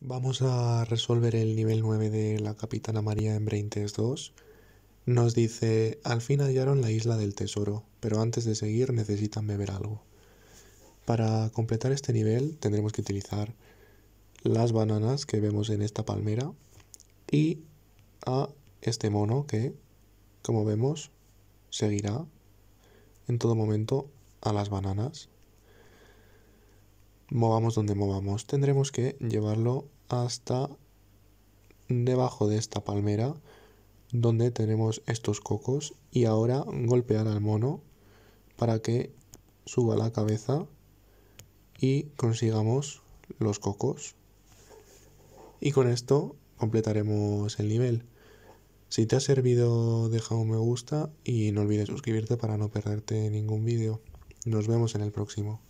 Vamos a resolver el nivel 9 de la Capitana María en Brain Test 2. Nos dice, al fin hallaron la isla del tesoro, pero antes de seguir necesitan beber algo. Para completar este nivel tendremos que utilizar las bananas que vemos en esta palmera y a este mono que, como vemos, seguirá en todo momento a las bananas movamos donde movamos, tendremos que llevarlo hasta debajo de esta palmera donde tenemos estos cocos y ahora golpear al mono para que suba la cabeza y consigamos los cocos. Y con esto completaremos el nivel. Si te ha servido deja un me gusta y no olvides suscribirte para no perderte ningún vídeo. Nos vemos en el próximo.